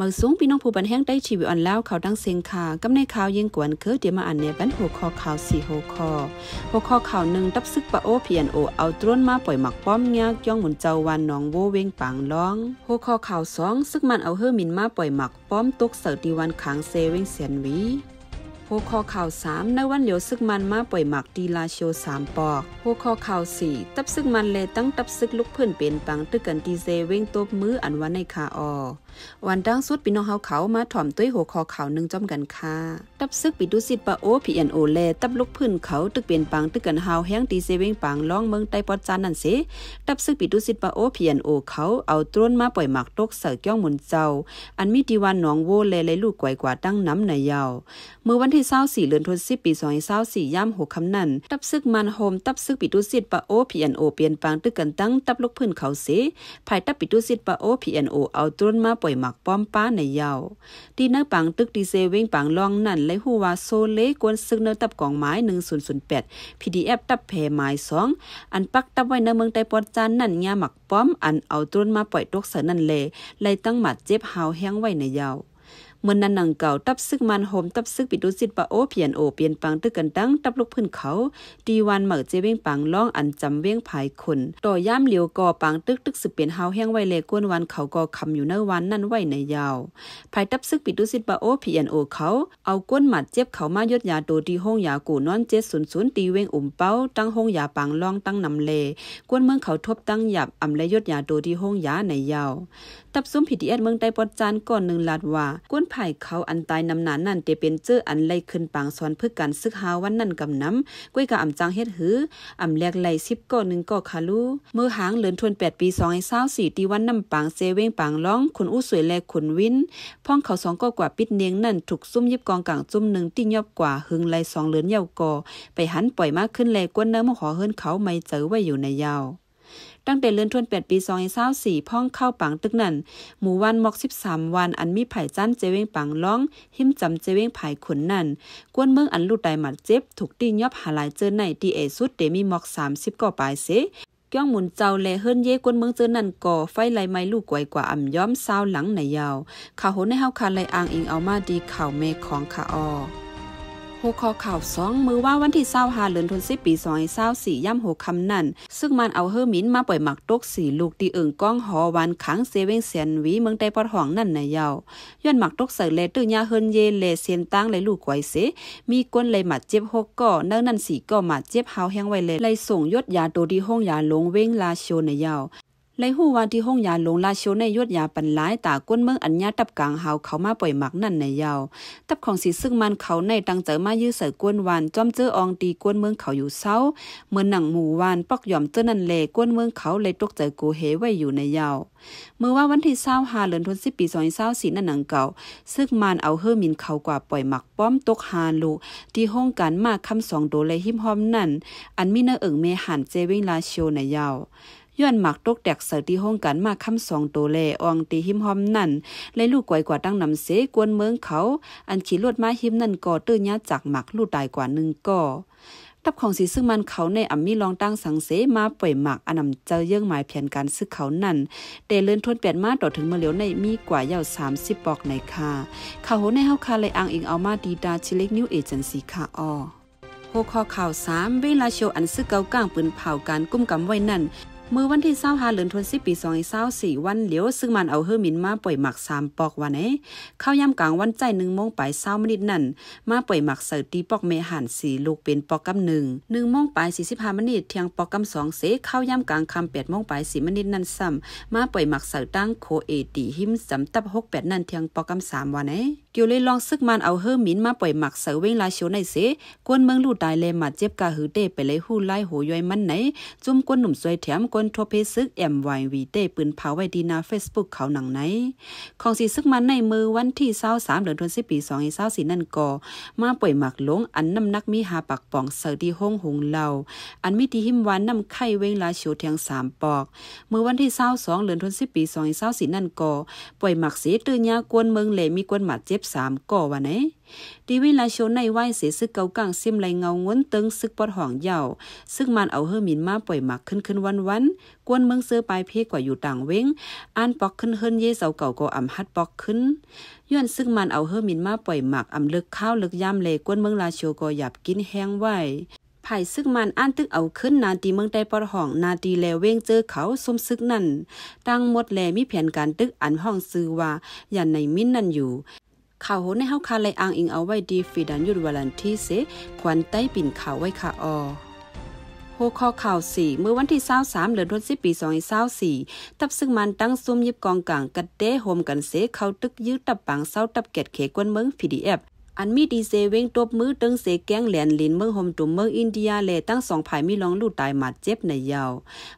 มักสูงพี่น้องผู้บันแห้งได้ชีวิตอ่อนแล้วเขาดังเสียงข่ากับในข่าวยิงกวนเคือเดียมาอ่านในบันหัวข้อข่าวสี่หัวข้อหัวข้อข่าวหนึ่งตับซึกปะโอพียนโอเอาตร้นมาปล่อยหมักป้อมเงากย่องหมุนเจ้าวันหนองโวเวงปางร้องหัวข้อข่าวสองซึกมันเอาเฮอร์มินมาปล่อยหมัก ป้อมตกเสตีวันขังเซเวงเสียนวีหัวข้อข่าว3ในวันเหลียวซึกมันมาปล่อยหมักดีลาโช3ปอก หัวข้อข่าว4ตับซึกมันเลตั้งตับซึกลุกเพื่อนเป็นปังตึกกันดีเซเว้งตบมืออันวันในคาออวันดังสุดปีน้องเฮาเขามาถ่อมต้ยหัวคอข่าวนึงจอมกันค่ตับซึกปิดุสิปะโอพีเอ็นโอเลตับลุกพื้นเขาตึกเป็นปัง ตึกกันเฮาแห้งดีเซเว้งปังล่องเมืองใต้ปอดจานนั่นสิตับซึกปิดุสิปะโอพีเอ็นโอเขาเอาตรนมาปล่อยหมักตกเสือเกี้ยงมุนเจ้า อันมีดีวันหนองโวเลเลยลูกไกวกว่าตั้งน้ำในยาว เมื่อวันที่้าสี่เลือนทุนสิบปีาสี่ย่ำหกคำนั้นตับซึกมันโฮมตับซึกปิดุสิตปะโอพีเอ็นโอเปลี่ยนปางตึกกันตั้งตับลูกพื้นเขาเสภายตับปิดุสิตปะโอพีเอ็นโอเอาต้นมาปล่อยหมักป้อมป้าในยาวดีนักปางตึกดีเซเวงปางลองนั่นไลหัวโซเลกวนซึกเนื้อตับกองไม้หนนนึ่งศศููยย์์แปดพีดีเอฟตับแผ่ไม้สองอันปักตับไว้ในเมืองไต้ปอดจานนั่นยาหมักป้อมอัน เอาต้นมาปล่อยตกเสนั่นเลไลตั้งหมัดเจ็บหาวแห้งไว้ในยาวเมื่อนันหนังเก่าตับซึกมันโฮมตับซึกปิดดุสิตปะโอเพียนโอเปลี่ยนปังตึกกันตั้งตับลูกพื้นเขาตีวันเหมือเจเว้งปังล่องอันจำเว้งภายคนต่อย่ามเหลียวก่อปังตึกตึกสืบเปลี่ยนเฮาแห้งไวเลก้นวันเขาก่อคำอยู่เนวันนั่นไว้ในยาวภายตับซึกปิดดุสิตปะโอเพียนโอเขาเอาก้นหมัดเจ็บเขามายดยาโตตีห้องยากูนอนเจ็ดศูนย์ศูนย์ตีเว้งอุ่มเป้าตั้งห้องยาปังล่องตั้งนำเลก้นเมืองเขาทบตั้งหยับอำและยดยาโตตีห้องยาในยาว ตับซุ้มพีดเอสเมืองไต้ปอดจานก่อนหนึ่งลาดว่าก้นภายเขาอันตายนำหนานนั่นเตเป็นเจออันไล่ขึ้นปางซ้อนเพื่อการซึกหาวันนั่นกำน้ำกุ้ยกะอ่ำจังเฮ็ดหืออ่ำแลกไล่สิบก่อหนึ่งก่อคาลู เมื่อหางเหลือนทวนแปดปีสองไอ้เศร้าสี่ตีวันนำปางเซเว้งปางล้องขนอู้สวยแลขนวินพ่องเขาสองก่อกว่าปิดเนียงนั่นถูกซุ่มยิบกองกลางจุ่มหนึ่งตี่ยอบกว่าหึงไล่สองเหลือนยาวก่อ ไปหันปล่อยมากขึ้นแลกวนเนื้อมหอเฮินเขาไม่เจอไว้อยู่ในยาวตั้งแต่เลื่อนทวน 8 ปีสอง้2สี่พ่องเข้าปังตึกนั้นหมู่วันมอกสสิบามวันอันมีไผ่จันเจเวงปังล้องหิมจำเจเวงไผ่ขนนั่น กวนเมืองอันลูดไดหมัดเจ็บถูกตียอบหาหลายเจอในดีเอสุด เดมีมอกสสามิบก่อปลายเสก้องหมุนเจ้าและเฮิรนเย่กวนเมืองเจอนันก่อ ไฟไหลไม้ลูกกวยกว่าอ่ำย้อมซาวหลังไหนยาวข่าวโหนในเฮาคาไลอ่างอิงเอามาดีข่าวเมของข่าออหัวข้อข่าวสองมือว่าวันที่เศร้าหาเหลือนทนสิปีสองเศร้าสี่ย่ำหกคำนั่นซึ่งมันเอาเฮอร์มินมาปล่อยหมักตกสี่ลูกตีเอิงก้องหอวันขังเซเว่งเซียนวีเมืองไต้ปอดห้องนั่นนะเยาวย้อนหมักตกใส่เลตื้อยาเฮินเยเลเซียนตั้งเลยลูกไวเส มีก้นเลยหมัดเจ็บหกก่อเนิ่นนั่นสี่ก่อหมัดเจ็บเฮาแห้งไวเลยเลยส่งยศยาโดดีห้องยาลงเว้งลาโชนนะเยาวไลหูว่าที่ห้องยาหลงลาเชียในยดยาปันหลายตาก้นเมืองอัญญาตับกลางเฮาเขามาปล่อยหมักนั่นในยาวตับของสีซึ่งมันเขาในตังเจอมายื้อใส่ก้นวานจอมเจออองตีก้นเมืองเขาอยู่เศร้าเมื่อหนังหมู่วานปอกหย่อมเจอนันเลก้นเมืองเขาเลยตกใจกูเฮไว้อยู่ในยาวเมื่อว่าวันที่เศร้าหาเหลือนทนสิปีซอยเศร้าสีนั่นหนังเก่า ซึ่งมันเอาเฮอมินเขากว่าปล่อยหมักป้อมตกหานลูที่ห้องการมากคำสองโดเลยหิมหอมนั่น อันมีเนื้อเอิงเมหันเจวิงลาเชียในยาวย้อนหมักตกแตกเสือที่ห้องกันมาคำสองโตเลอองตีหิมหอมนั่นและลูกกวยกว่าตั้งนำเสกวนเมืองเขา อันขี่ลวดมาหิมนั่นก่อตื้อยะจากหมักลูกตายกว่าหนึ่งก่อตับของสีซึ่งมันเขาในอัมมีลองตั้งสังเสมาป่วยหมักอนำเจอเยื่อหมายเพียนการซึ่งเขานั่นเตเลื่อนทวนเปลี่ยนมาต่อถึงเมื่อเลียวในมีกว่ายาวสามสิบปอกในคาข่าวโหในเฮาคาเลยอางอิงเอามาดีดาชิเล็กนิวเอเจนซี่คาอโฮควขอข่าวสามเวลาโชียวอันซึ่งเกาก้างปืนเผาการกุ้มกำไว้นั่นมื่อวันที่เศร้าหาเหลือนทวนสิปีสองอเศร้าสี่วันเหลียวซึ่งมันเอาเฮอร์มินมาป่วยหมักสามปอกวันเอ้เข้ายำกลางวันใจหนึ่งโมงไปเศร้ามนิดนั่นมาป่วยหมักเสิร์ตีปอกเมหันสี่ลูกเป็นปอกกำหนึ่งหนึ่งโมงไปสี่สิบห้ามนิดเทียงปอกกำสองเสเข้ายำกลางคำแปดโมงไปสี่มนิดนั่นซ้ำมาป่วยหมักเสิร์ตั้งโคเอตีหิมสำตับหกแปดนั่นเทียงปอกกำสามวันเอ้เกียวเลยลองซึกมันเอาเฮอร์มิน มาป่วยหมักเสิร์เว้งลาโชในเสกวนเมืองลู่ตายเลยมาเจ็บกะหือเตไปเลยหู้ไล่โหย้อยมันไหน จุ่มกวนหนุ่มซวยแถมนทวเพซึกแอมไววีเต้ปืนเผาไว้ดีนาเฟซบุ๊กเขาหนังไหนของสีซึกมันในมือวันที่เศร้าสามเดือนธันวาคมปีสองเศร้าสี่นั่นก่อ มาป่วยหมักหลงอันน้ำนักมีหาปากป่องเสดีห้องหงเหล่าอันมีดีหิมวันน้ำไข่เวงลาชฉวเทียงสามปอกมือวันที่เศร้าสองเดือนธันวาคมปีสองเศร้าสี่นั่นก่อป่วยหมักเสียตื้อยากวนเมืองเหล่มีกวนหมัดเจ็บสามก่อวันไหนดีวิลาโชในไหวเสียซึกเกากลางซิมไหลเงางวนตึงซึกปอดห่องเหย่าซึกมันเอาเฮอร์มินมาป่วยหมักขึ้นขึ้นวันวันนกวนเมืองเสื้อปลายเพกกว่าอยู่ต่างเว้งอ่านปอกขึ้นเฮินเย่เสาเก่าก็อำฮัดปอกขึ้นย้อนซึ่งมันเอาเฮอมินมาปล่อยหมักอำเลิกข้าวเลิกย่ำเลยกวนเมืองลาเชโยก็หยับกินแห้งไหวไภ่ซึ่งมันอ่านตึกเอาขึ้นนาตีเมืองใต้ปอห้องนาตีแลเว้งเจอเขาสมซึกนั่น ตั้งหมดแลมีแผนการตึกอันห้องซื้อว่าอยันในมิ้นนั่นอยู่ข่าวโหในเฮาคาไลอ่างอิงเอาไว้ดีฟีดันยุดวลันที่เสควันใต้ปิ่นข่าวไว้ค่ะออโคข้อข่าวสี่เมื่อวันที่23เดือนธันวาคมปี2024ตับซึ่งมันตั้งซุ่มยึบกองกลาง กัดเด้โฮมกันเสเข้าตึกยึดตับปังเศร้าตับเกตเขกวนเมืองดเอฟอันมีดีเซเวงตบมือตึงเสแก้งแหลนลินเมืองโฮมตุ่มเมืองอินเดียแลตั้งสองภายมีลองลูกตายมาดเจ็บในยาว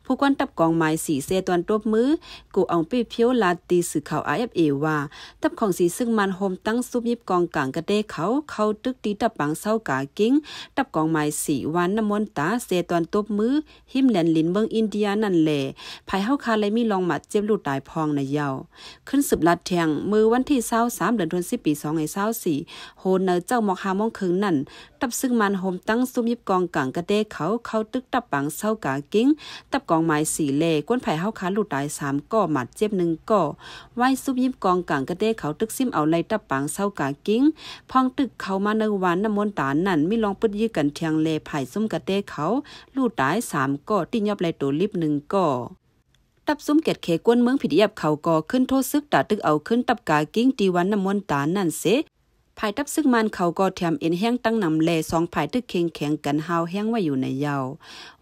ผู้กวนตับกองไม้สีเซตอนตบมือกูอองปีเพียวลาตีสื่อข่าวไอเอฟเอว่าตับของสีซึ่งมันโฮมตั้งซุบยิบกองกลางกระเดเขาเขาตึกตีตับปังเศร้ากากิ้งตับกองไม้สีวันน้ำมนตาเซตอนตบมือหิมแหลนลินเมืองอินเดียนั่นแหละภายเฮาคาเลยมีลองมาดเจ็บลูกตายพองในยาวขึ้นสืบลัดแทงมือวันที่เศร้าสามเดือนธันวาคมปีสองไอเศร้าสี่โหนเอเจ้าหมอกหามองคึงนั่น ตับซึ่งมันโฮมตั้งซุ้มยิบกองกังกระเด้เขา เข้าตึกตับปังเศร้ากากิ้ง ตับกองไม้สีเล่ก้นไผ่เฮาขาหลุดตายสามก่อหมัดเจ็บหนึ่งก่อไหวซุ้มยิบกองกังกระเด้เขาตึกซิมเอาไรตับปังเศร้ากากิ้ง พองตึกเขามาเนวันน้ำมนตานั่นม่ลองปึดยื้อกันเทียงเล่ไผ่ซุ้มกระเด้เขาหลุดตายสามก่อที่ยอบไรตัวลิบหนึ่งก่อตับซุ้มเกตเขกวนเมืองผิดเยียบเขาก่อขึ้นโทษซึกตาตึกเอาขึ้นตับกากิ้งตีวันน้ำมนตานั่นเสภายตับซึ่งมันเขาก็แถมเอ็นแห้งตั้งนำาแลสองภายตึกเข่งแข็งกันหาวแห้งไว้อยู่ในเยาว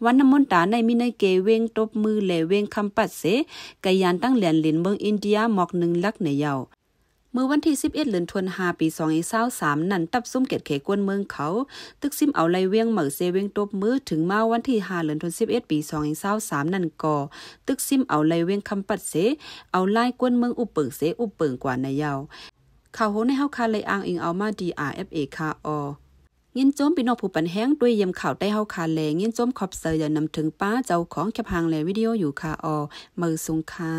วันน้ำมนตาในมีในเกเวงตบมือแลเวงคำปัดเสกยานตั้งเหลนลินเมืองอินเดียหมอกหนึ่งลักในเยาวเมื่อวันที่11เดือนธันวาปี2023นั่นตับซุ่มเกตเขกวนเมืองเขาตึกซิมเอาไลเวียงเหมือเซเวียงตบมือถึงมาวันที่5เดือนธันวาคมปี2023นั่นก่อตึกซิมเอาไลเวียงคำปัดเสเอาไล่กวนเมืองอุปเปิงเสอุปเปิงกว่าในยาวข่าวโหในเฮาคาเลยอ้างอิงเอามา DRFA คาอเยินจมปี่นองผู้ปันแห้งด้วยเยี่ยมข่าวได้เฮาคาแลงยินจมขอบเสยอย่านำถึงป้าเจ้าของแคบหางแลวิดีโออยู่คาอมือสุงคา